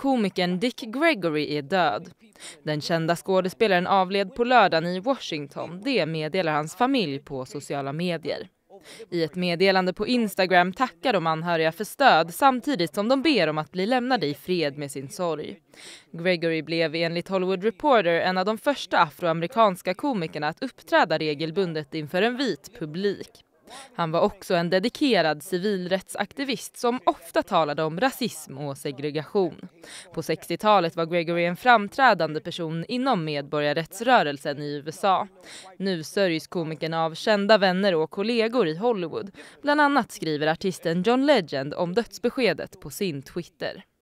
komikern Dick Gregory är död. Den kända skådespelaren avled på lördagen i Washington. Det meddelar hans familj på sociala medier. I ett meddelande på Instagram tackar de anhöriga för stöd samtidigt som de ber om att bli lämnade i fred med sin sorg. Gregory blev enligt Hollywood Reporter en av de första afroamerikanska komikerna att uppträda regelbundet inför en vit publik. Han var också en dedikerad civilrättsaktivist som ofta talade om rasism och segregation. På 60-talet var Gregory en framträdande person inom medborgarrättsrörelsen i USA. Nu sörjs komikern av kända vänner och kollegor i Hollywood. Bland annat skriver artisten John Legend om dödsbeskedet på sin Twitter.